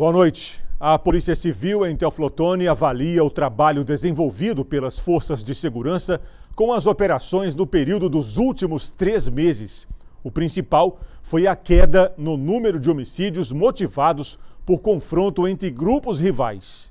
Boa noite. A Polícia Civil em Teoflotone avalia o trabalho desenvolvido pelas forças de segurança com as operações no período dos últimos três meses. O principal foi a queda no número de homicídios motivados por confronto entre grupos rivais.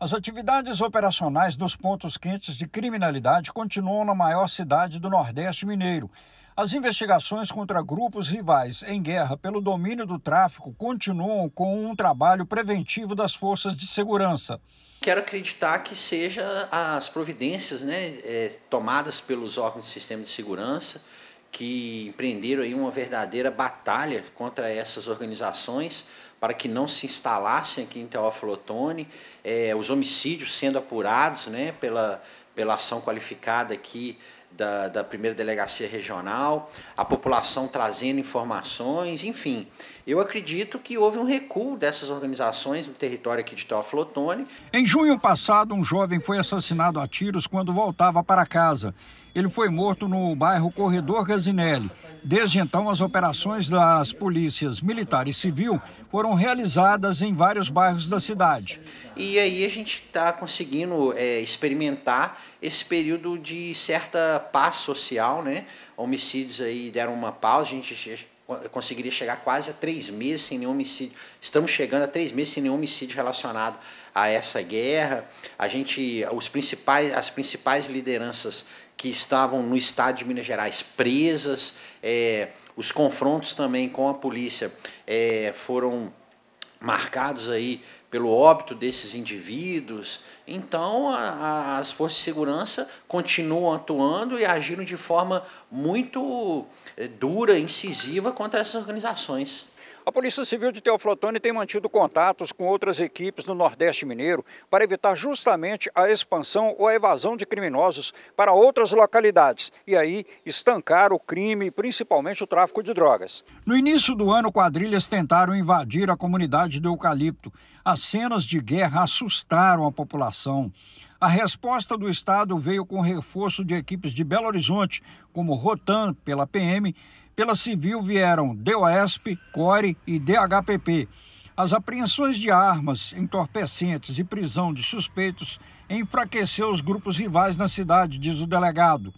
As atividades operacionais dos pontos quentes de criminalidade continuam na maior cidade do Nordeste Mineiro. As investigações contra grupos rivais em guerra pelo domínio do tráfico continuam com um trabalho preventivo das forças de segurança. Quero acreditar que seja as providências né, é, tomadas pelos órgãos do sistema de segurança que empreenderam aí uma verdadeira batalha contra essas organizações para que não se instalassem aqui em Teófilo Otoni, é, os homicídios sendo apurados né, pela, pela ação qualificada aqui da, da primeira delegacia regional, a população trazendo informações, enfim. Eu acredito que houve um recuo dessas organizações no território aqui de Teófilo Otoni. Em junho passado, um jovem foi assassinado a tiros quando voltava para casa. Ele foi morto no bairro Corredor Casinelli. Desde então, as operações das polícias militar e civil foram realizadas em vários bairros da cidade. E aí a gente está conseguindo é, experimentar esse período de certa paz social, né? Homicídios aí deram uma pausa, a gente conseguiria chegar quase a três meses sem nenhum homicídio. Estamos chegando a três meses sem nenhum homicídio relacionado a essa guerra. A gente, os principais, as principais lideranças que estavam no estado de Minas Gerais presas, é, os confrontos também com a polícia é, foram marcados aí pelo óbito desses indivíduos. Então, a, a, as forças de segurança continuam atuando e agindo de forma muito eh, dura, incisiva contra essas organizações. A Polícia Civil de Teoflotone tem mantido contatos com outras equipes no Nordeste Mineiro para evitar justamente a expansão ou a evasão de criminosos para outras localidades e aí estancar o crime, principalmente o tráfico de drogas. No início do ano, quadrilhas tentaram invadir a comunidade do Eucalipto. As cenas de guerra assustaram a população. A resposta do Estado veio com reforço de equipes de Belo Horizonte, como Rotan, pela PM, pela Civil vieram DOESP, CORE e DHPP. As apreensões de armas, entorpecentes e prisão de suspeitos enfraqueceu os grupos rivais na cidade, diz o delegado.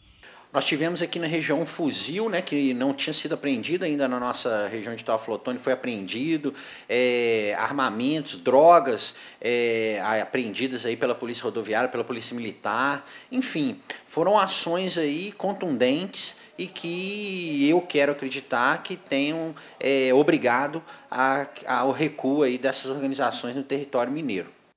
Nós tivemos aqui na região um fuzil, né, que não tinha sido apreendido ainda na nossa região de Talaflotone, foi apreendido, é, armamentos, drogas é, apreendidas aí pela Polícia Rodoviária, pela Polícia Militar, enfim, foram ações aí contundentes e que eu quero acreditar que tenham é, obrigado a, ao recuo aí dessas organizações no território mineiro.